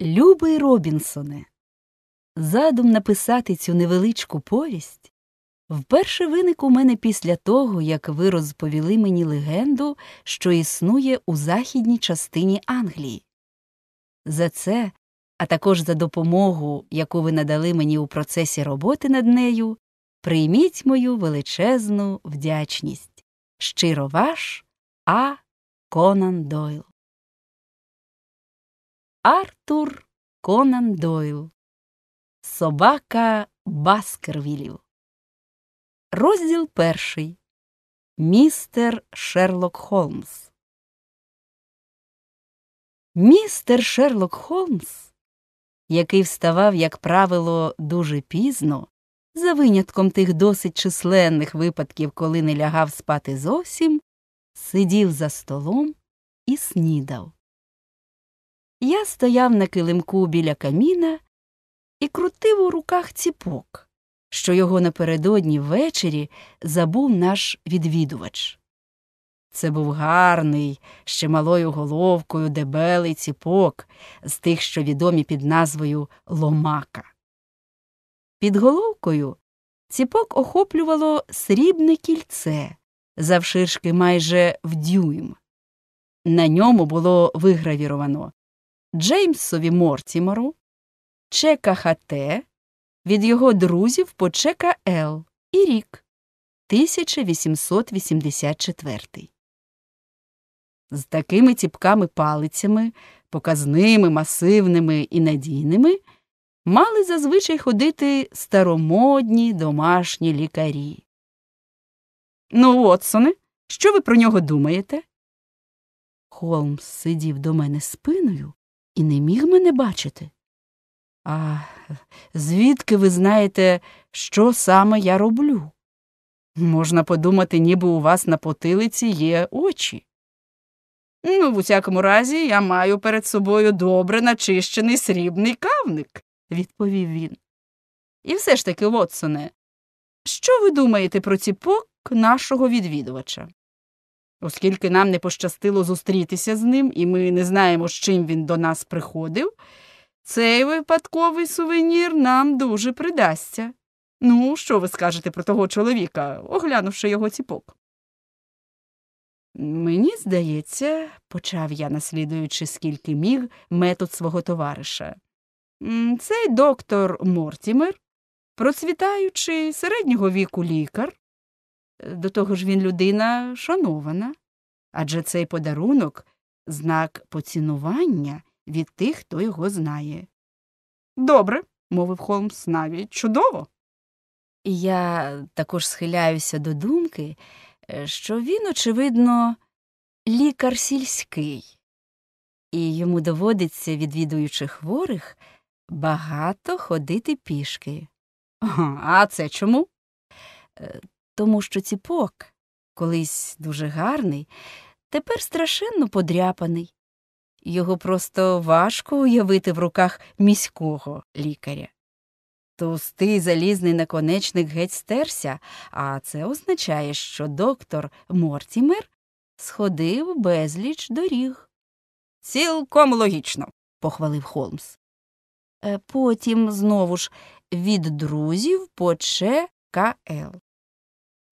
Любий Робінсоне, задум написати цю невеличку повість вперше виник у мене після того, як ви розповіли мені легенду, що існує у західній частині Англії. За це, а також за допомогу, яку ви надали мені у процесі роботи над нею, прийміть мою величезну вдячність. Щиро ваш А. Конан Дойл. Артур Конан Дойл Собака Баскервілів. Розділ перший. Містер Шерлок Холмс. Містер Шерлок Холмс, який вставав, як правило, дуже пізно, за винятком тих досить численних випадків, коли не лягав спати зовсім, сидів за столом і снідав. Я стояв на килимку біля каміна і крутив у руках ціпок, що його напередодні ввечері забув наш відвідувач. Це був гарний, ще малою головкою дебелий ціпок з тих, що відомі під назвою Ломака. Під головкою ціпок охоплювало срібне кільце, завширшки майже в дюйм. На ньому було вигравіровано Джеймсові Мортімеру, Чека ХТ, від його друзів по Чека Л і рік 1884. З такими ціпками палицями, показними, масивними і надійними, мали зазвичай ходити старомодні домашні лікарі. Ну, Вотсоне, що ви про нього думаєте? Холмс сидів до мене спиною і не міг мене бачити. А звідки ви знаєте, що саме я роблю? Можна подумати, ніби у вас на потилиці є очі. Ну, в усякому разі, я маю перед собою добре начищений срібний кавник, відповів він. І все ж таки, Вотсоне, що ви думаєте про ціпок нашого відвідувача? Оскільки нам не пощастило зустрітися з ним, і ми не знаємо, з чим він до нас приходив, цей випадковий сувенір нам дуже придасться. Ну, що ви скажете про того чоловіка, оглянувши його ціпок? Мені здається, почав я, наслідуючи, скільки міг метод свого товариша. Цей доктор Мортімер, процвітаючий середнього віку лікар, до того ж він людина шанована, адже цей подарунок знак поцінування від тих, хто його знає. Добре, мовив Холмс навіть чудово. Я також схиляюся до думки, що він, очевидно, лікар сільський, і йому доводиться, відвідуючи хворих, багато ходити пішки. А це чому? Е, тому що ціпок, колись дуже гарний, тепер страшенно подряпаний. Його просто важко уявити в руках міського лікаря. Товстий залізний наконечник геть стерся, а це означає, що доктор Мортімер сходив безліч доріг. Цілком логічно, похвалив Холмс. Е, потім знову ж від друзів по ЧКЛ.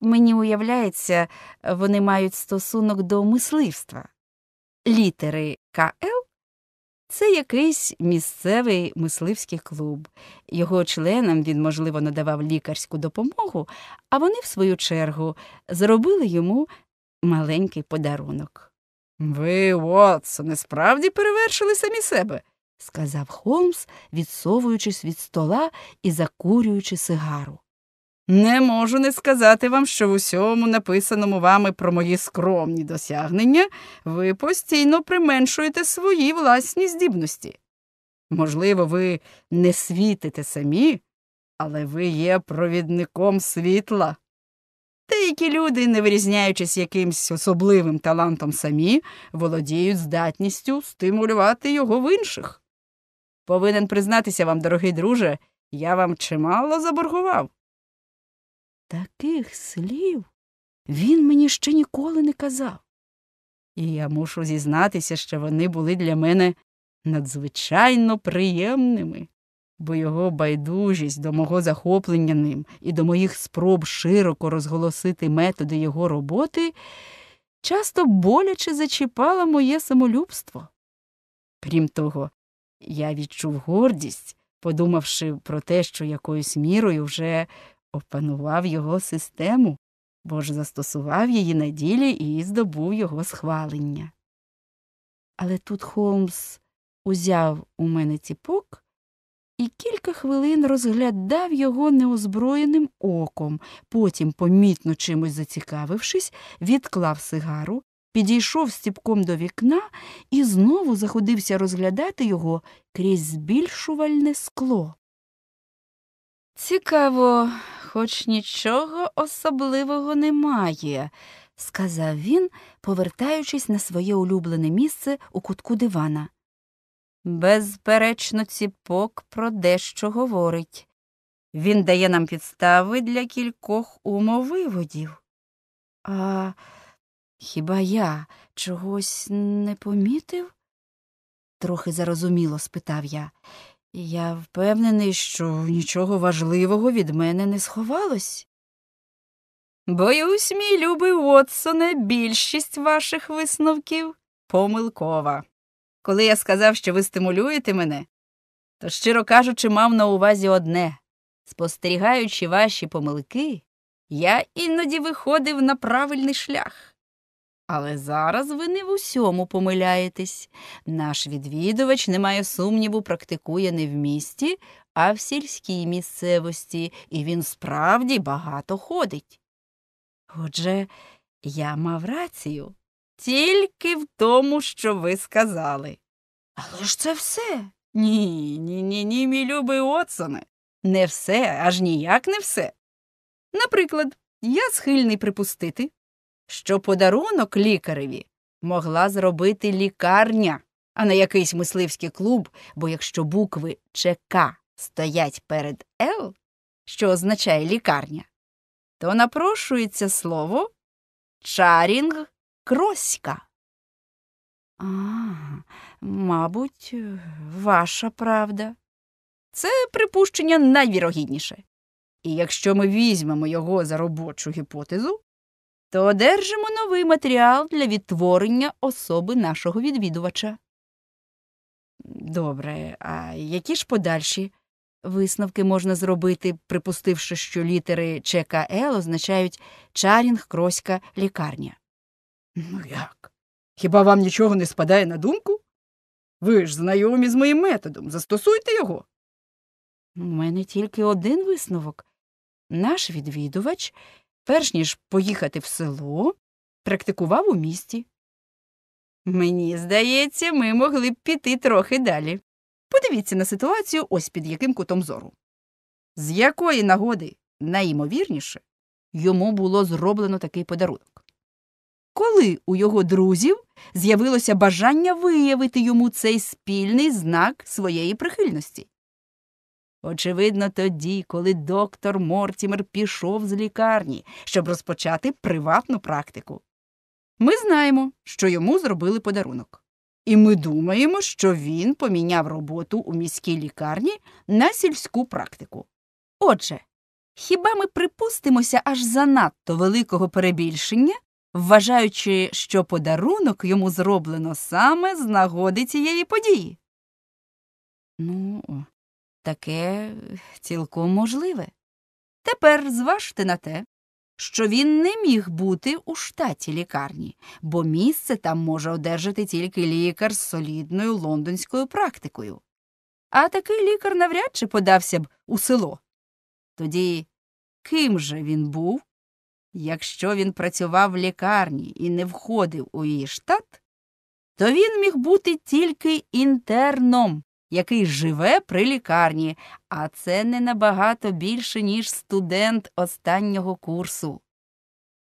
Мені уявляється, вони мають стосунок до мисливства. Літери КЛ це якийсь місцевий мисливський клуб. Його членам він, можливо, надавав лікарську допомогу, а вони, в свою чергу, зробили йому маленький подарунок. Ви, Уотсоне, справді перевершили самі себе, сказав Холмс, відсовуючись від стола і закурюючи сигару. Не можу не сказати вам, що в усьому написаному вами про мої скромні досягнення ви постійно применшуєте свої власні здібності. Можливо, ви не світите самі, але ви є провідником світла. Деякі люди, не вирізняючись якимсь особливим талантом самі, володіють здатністю стимулювати його в інших. Повинен признатися вам, дорогий друже, я вам чимало заборгував. Таких слів він мені ще ніколи не казав. І я мушу зізнатися, що вони були для мене надзвичайно приємними, бо його байдужість до мого захоплення ним і до моїх спроб широко розголосити методи його роботи часто боляче зачіпала моє самолюбство. Крім того, я відчув гордість, подумавши про те, що якоюсь мірою вже опанував його систему, бо ж застосував її на ділі і здобув його схвалення. Але тут Холмс узяв у мене ціпок і кілька хвилин розглядав його неозброєним оком, потім, помітно чимось зацікавившись, відклав сигару, підійшов стіпком до вікна і знову заходився розглядати його крізь збільшувальне скло. Цікаво, хоч нічого особливого немає, сказав він, повертаючись на своє улюблене місце у кутку дивана. Безперечно, ціпок про дещо говорить. Він дає нам підстави для кількох умовиводів. А хіба я чогось не помітив? трохи зарозуміло спитав я. Я впевнений, що нічого важливого від мене не сховалось. Боюсь, мій любий Уотсоне, більшість ваших висновків помилкова. Коли я сказав, що ви стимулюєте мене, то, щиро кажучи, мав на увазі одне спостерігаючи ваші помилки, я іноді виходив на правильний шлях. Але зараз ви не в усьому помиляєтесь. Наш відвідувач, немає сумніву, практикує не в місті, а в сільській місцевості, і він справді багато ходить. Отже, я мав рацію тільки в тому, що ви сказали. Але ж це все. Ні, ні, ні, ні, мій любий Отсоне. Не все, аж ніяк не все. Наприклад, я схильний припустити, що подарунок лікареві могла зробити лікарня, а не якийсь мисливський клуб, бо якщо букви ЧК стоять перед Л, що означає лікарня, то напрошується слово чарінг кроська. А, мабуть, ваша правда. Це припущення найвірогідніше. І якщо ми візьмемо його за робочу гіпотезу, то одержимо новий матеріал для відтворення особи нашого відвідувача. Добре, а які ж подальші висновки можна зробити, припустивши, що літери ЧКЛ означають чарінг кроська лікарня? Ну як? Хіба вам нічого не спадає на думку? Ви ж знайомі з моїм методом. Застосуйте його. У мене тільки один висновок. Наш відвідувач перш ніж поїхати в село, практикував у місті. Мені здається, ми могли б піти трохи далі. Подивіться на ситуацію ось під яким кутом зору. З якої нагоди, найімовірніше, йому було зроблено такий подарунок. Коли у його друзів з'явилося бажання виявити йому цей спільний знак своєї прихильності? Очевидно, тоді, коли доктор Мортімер пішов з лікарні, щоб розпочати приватну практику. Ми знаємо, що йому зробили подарунок, і ми думаємо, що він поміняв роботу у міській лікарні на сільську практику. Отже, хіба ми припустимося аж занадто великого перебільшення, вважаючи, що подарунок йому зроблено саме з нагоди цієї події? Ну, Таке цілком можливе. Тепер зважте на те, що він не міг бути у штаті лікарні, бо місце там може одержати тільки лікар з солідною лондонською практикою. А такий лікар навряд чи подався б у село. Тоді ким же він був? Якщо він працював в лікарні і не входив у її штат, то він міг бути тільки інтерном який живе при лікарні, а це не набагато більше, ніж студент останнього курсу.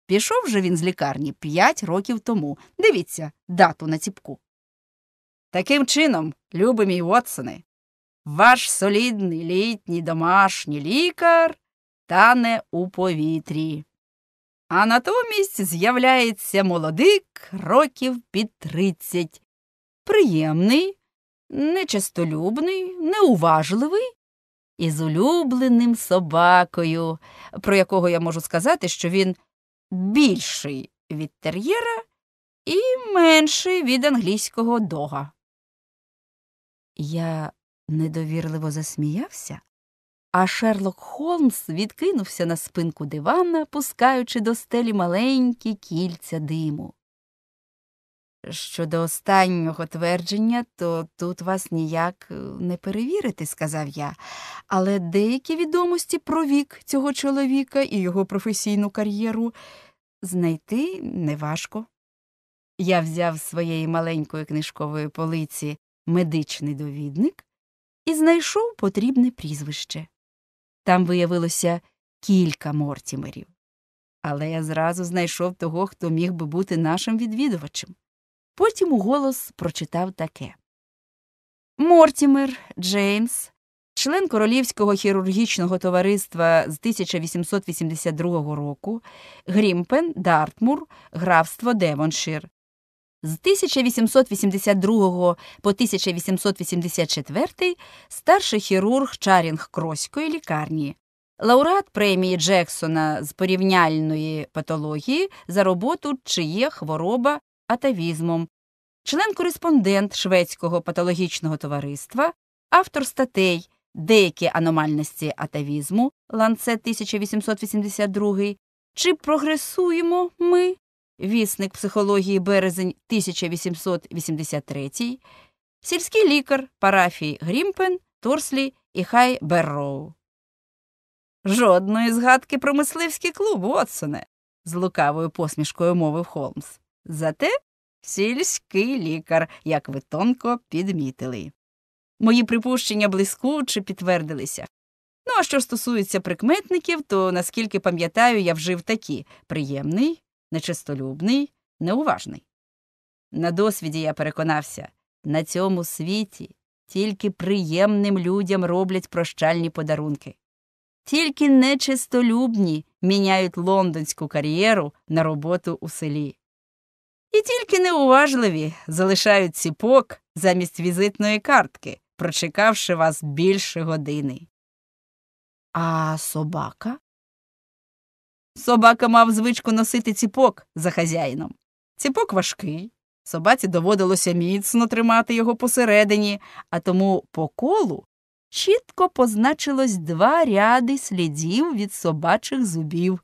Пішов же він з лікарні п'ять років тому. Дивіться дату на ціпку. Таким чином, любимі мій Уотсоне, ваш солідний літній домашній лікар тане у повітрі. А натомість з'являється молодик років під тридцять. Приємний, нечистолюбний, неуважливий із улюбленим собакою, про якого я можу сказати, що він більший від тер'єра і менший від англійського дога. Я недовірливо засміявся, а Шерлок Холмс відкинувся на спинку дивана, пускаючи до стелі маленькі кільця диму. Щодо останнього твердження, то тут вас ніяк е, не перевірити, сказав я. Але деякі відомості про вік цього чоловіка і його професійну кар'єру знайти неважко. Я взяв з своєї маленької книжкової полиці медичний довідник і знайшов потрібне прізвище. Там виявилося кілька мортімерів, але я зразу знайшов того, хто міг би бути нашим відвідувачем. Потім уголос прочитав таке Мортімер Джеймс, член Королівського хірургічного товариства з 1882 року, Грімпен, Дартмур, Графство Девоншир. З 1882 по 1884 старший хірург Чарінг Кроської лікарні, лауреат премії Джексона з порівняльної патології за роботу Чиє хвороба атавізмом, член-кореспондент Шведського патологічного товариства, автор статей Деякі аномальності атавізму ланцет 1882, Чи прогресуємо ми? Вісник психології березень 1883, сільський лікар парафії Грімпен, Торслі і Хай Берроу. Жодної згадки про мисливський клуб, Отсоне, з лукавою посмішкою мовив Холмс. Зате сільський лікар, як ви тонко підмітили. Мої припущення блискуче підтвердилися. Ну, а що стосується прикметників, то наскільки пам'ятаю, я вжив такі приємний, нечистолюбний, неуважний. На досвіді я переконався на цьому світі тільки приємним людям роблять прощальні подарунки, тільки нечистолюбні міняють лондонську кар'єру на роботу у селі. І тільки неуважливі залишають ціпок замість візитної картки, прочекавши вас більше години. А собака? Собака мав звичку носити ціпок за хазяїном. Ціпок важкий. Собаці доводилося міцно тримати його посередині, а тому по колу чітко позначилось два ряди слідів від собачих зубів.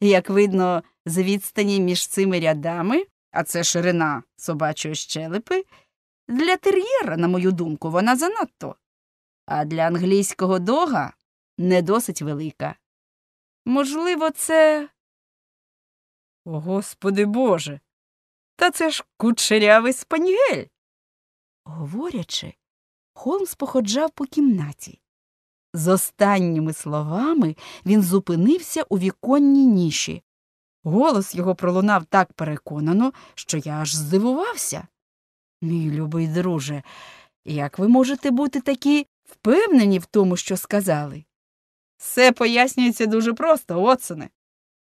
Як видно, з відстані між цими рядами а це ширина собачої щелепи. Для тер'єра, на мою думку, вона занадто, а для англійського дога не досить велика. Можливо, це. О, Господи Боже, та це ж кучерявий спанігель. Говорячи, Холмс походжав по кімнаті. З останніми словами він зупинився у віконній ніші, Голос його пролунав так переконано, що я аж здивувався. Мій любий друже, як ви можете бути такі впевнені в тому, що сказали? Все пояснюється дуже просто, Отсоне.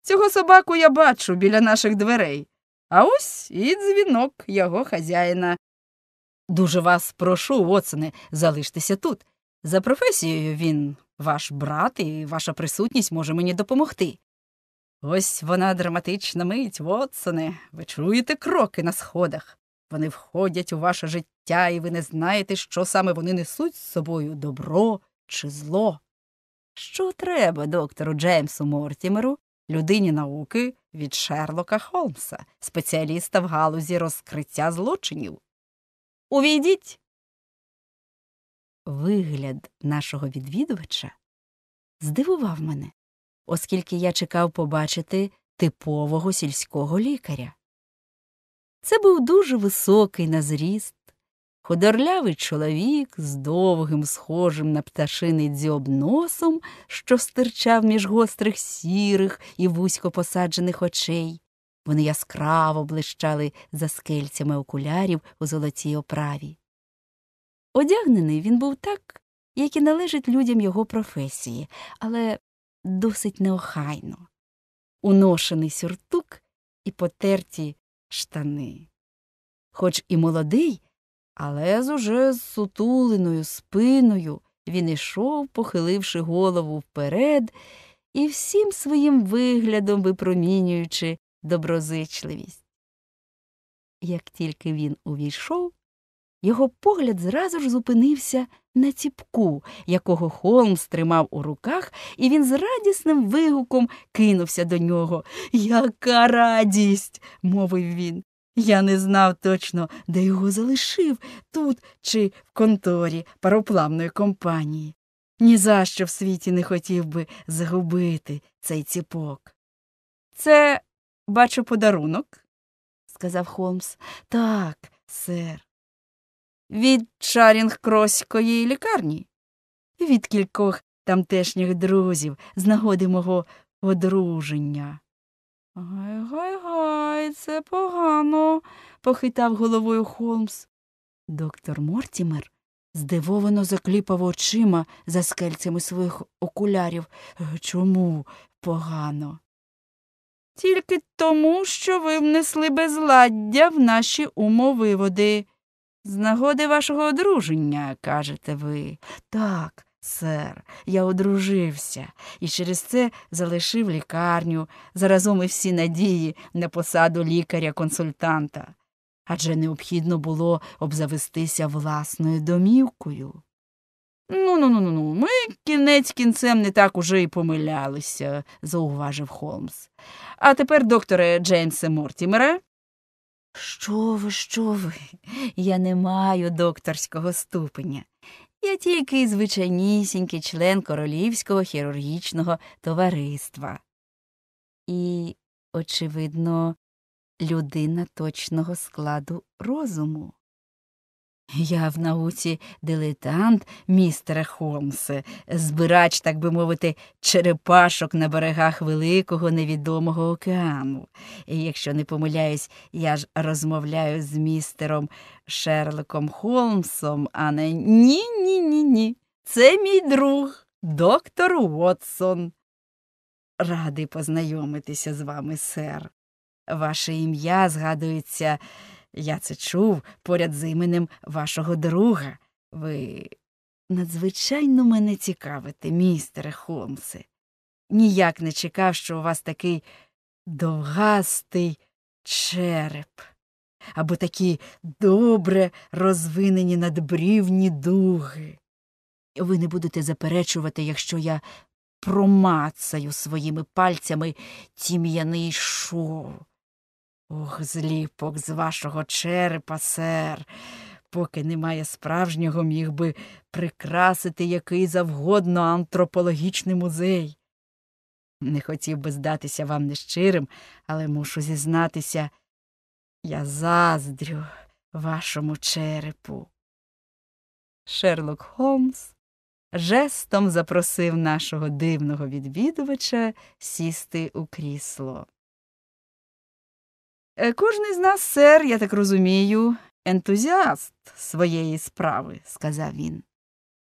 Цього собаку я бачу біля наших дверей, а ось і дзвінок його хазяїна. Дуже вас прошу, Отсоне, залиштеся тут. За професією він ваш брат, і ваша присутність може мені допомогти. Ось вона драматична мить, Вотсоне. Ви чуєте кроки на сходах. Вони входять у ваше життя, і ви не знаєте, що саме вони несуть з собою добро чи зло. Що треба доктору Джеймсу Мортімеру, людині науки від Шерлока Холмса, спеціаліста в галузі розкриття злочинів? Увійдіть. Вигляд нашого відвідувача здивував мене оскільки я чекав побачити типового сільського лікаря. Це був дуже високий на зріст, ходорлявий чоловік з довгим, схожим на пташиний дзьоб носом, що стирчав між гострих сірих і вузько посаджених очей. Вони яскраво блищали за скельцями окулярів у золотій оправі. Одягнений він був так, як і належить людям його професії, але досить неохайно, уношений сюртук і потерті штани. Хоч і молодий, але з уже з сутуленою спиною він ішов, похиливши голову вперед і всім своїм виглядом випромінюючи доброзичливість. Як тільки він увійшов, його погляд зразу ж зупинився на ціпку, якого Холмс тримав у руках, і він з радісним вигуком кинувся до нього. Яка радість! мовив він. Я не знав точно, де його залишив, тут чи в конторі пароплавної компанії. Ні за що в світі не хотів би загубити цей ціпок. Це, бачу, подарунок, сказав Холмс. Так, сер від чарінг кроської лікарні, від кількох тамтешніх друзів з нагоди мого одруження. Гай гай гай, це погано, похитав головою Холмс. Доктор Мортімер здивовано закліпав очима за скельцями своїх окулярів. Е, чому погано? Тільки тому, що ви внесли безладдя в наші умовиводи. З нагоди вашого одруження, кажете ви. Так, сер, я одружився і через це залишив лікарню, заразом і всі надії на посаду лікаря-консультанта. Адже необхідно було обзавестися власною домівкою. Ну, ну, ну, ну, ну ми кінець кінцем не так уже і помилялися, зауважив Холмс. А тепер, докторе Джеймсе Мортімера. Що ви, що ви? Я не маю докторського ступеня. Я тільки звичайнісінький член королівського хірургічного товариства. І, очевидно, людина точного складу розуму. Я в науці дилетант, містере Холмсе, збирач, так би мовити, черепашок на берегах великого невідомого океану. І Якщо не помиляюсь, я ж розмовляю з містером Шерлоком Холмсом, а не ні, ні, ні, ні. Це мій друг, доктор Уотсон. Радий познайомитися з вами, сер. Ваше ім'я згадується. Я це чув поряд з іменем вашого друга. Ви надзвичайно мене цікавите, містере Холмсе. Ніяк не чекав, що у вас такий довгастий череп, або такі добре розвинені надбрівні дуги. Ви не будете заперечувати, якщо я промацаю своїми пальцями тім'яний шов. Ох, зліпок з вашого черепа, сер. Поки немає справжнього, міг би прикрасити який завгодно антропологічний музей. Не хотів би здатися вам нещирим, але мушу зізнатися, я заздрю вашому черепу. Шерлок Холмс жестом запросив нашого дивного відвідувача сісти у крісло. Е, кожний з нас, сер, я так розумію, ентузіаст своєї справи, сказав він.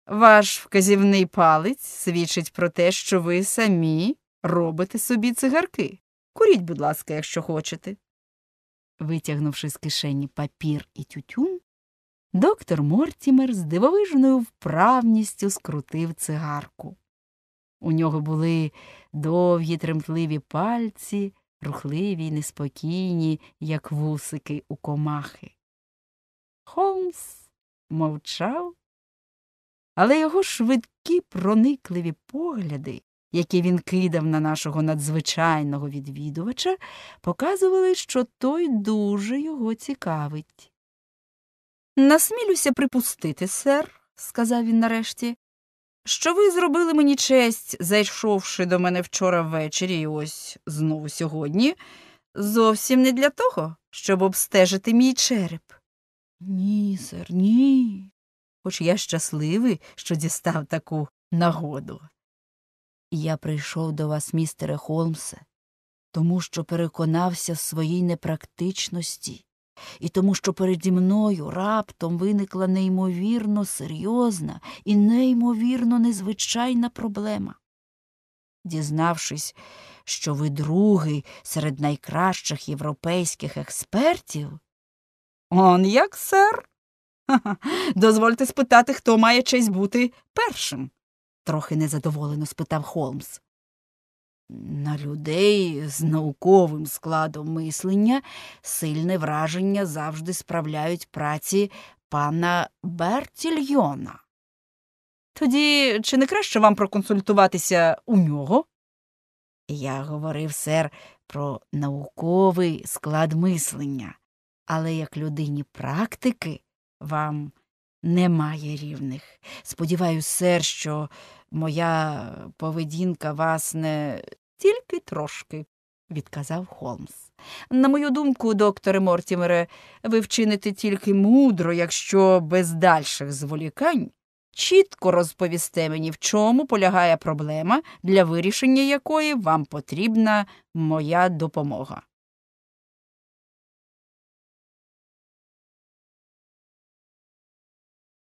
Ваш вказівний палець свідчить про те, що ви самі робите собі цигарки. Куріть, будь ласка, якщо хочете. Витягнувши з кишені папір і тютюн, доктор Мортімер з дивовижною вправністю скрутив цигарку. У нього були довгі тремтливі пальці, рухливі й неспокійні, як вусики у комахи. Холмс мовчав, але його швидкі, проникливі погляди, які він кидав на нашого надзвичайного відвідувача, показували, що той дуже його цікавить. Насмілюся припустити, сер, сказав він нарешті, що ви зробили мені честь, зайшовши до мене вчора ввечері і ось знову сьогодні, зовсім не для того, щоб обстежити мій череп. Ні, сер, ні. Хоч я щасливий, що дістав таку нагоду. Я прийшов до вас, містере Холмсе, тому що переконався в своїй непрактичності і тому, що переді мною раптом виникла неймовірно серйозна і неймовірно незвичайна проблема. Дізнавшись, що ви другий серед найкращих європейських експертів. Он як, сер? Ха Дозвольте спитати, хто має честь бути першим? трохи незадоволено спитав Холмс. На людей з науковим складом мислення сильне враження завжди справляють праці пана Бертільйона. Тоді чи не краще вам проконсультуватися у нього? Я говорив, сер, про науковий склад мислення, але як людині практики вам немає рівних. Сподіваюсь, сер, що моя поведінка вас не тільки трошки, відказав Холмс. На мою думку, докторе Мортімере, ви вчините тільки мудро, якщо без дальших зволікань чітко розповісте мені, в чому полягає проблема, для вирішення якої вам потрібна моя допомога.